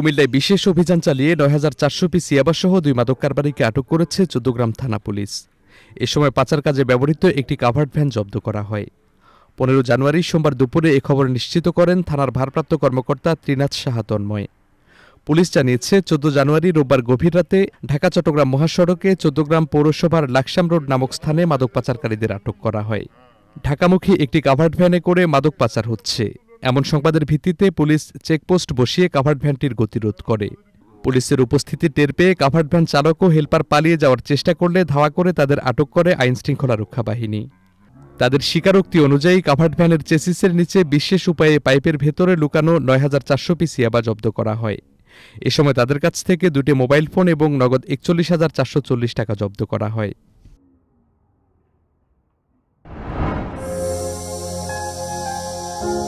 কুমিল্লায় বিশেষ অভিযান চালিয়ে নয় হাজার চারশো পিস ইয়াবাসহ দুই মাদক কারবারিকে আটক করেছে চোদ্দগ্রাম থানা পুলিশ এ সময় পাচার কাজে ব্যবহৃত একটি কাভার্ড ভ্যান জব্দ করা হয় পনেরো জানুয়ারি সোমবার দুপুরে এ খবর নিশ্চিত করেন থানার ভারপ্রাপ্ত কর্মকর্তা ত্রিনাথ সাহা তন্ময় পুলিশ জানিয়েছে চোদ্দ জানুয়ারি রোববার গভীর রাতে ঢাকা চট্টগ্রাম মহাসড়কে চোদ্দগ্রাম পৌরসভার লাকসাম রোড নামক স্থানে মাদক পাচারকারীদের আটক করা হয় ঢাকামুখী একটি কাভার্ড ভ্যানে করে মাদক পাচার হচ্ছে এমন সংবাদের ভিত্তিতে পুলিশ চেকপোস্ট বসিয়ে কাভার্ড ভ্যানটির গতিরোধ করে পুলিশের উপস্থিতি টের পেয়ে কাভার্ড ভ্যান চালক ও হেলপার পালিয়ে যাওয়ার চেষ্টা করলে ধাওয়া করে তাদের আটক করে আইন শৃঙ্খলা রক্ষা বাহিনী তাদের স্বীকারোক্তি অনুযায়ী কাভার্ড ভ্যানের চেসিসের নিচে বিশেষ উপায়ে পাইপের ভেতরে লুকানো নয় হাজার চারশো পিস ইয়াবা জব্দ করা হয় এ সময় তাদের কাছ থেকে দুটি মোবাইল ফোন এবং নগদ একচল্লিশ হাজার চারশো চল্লিশ টাকা জব্দ করা হয় thank you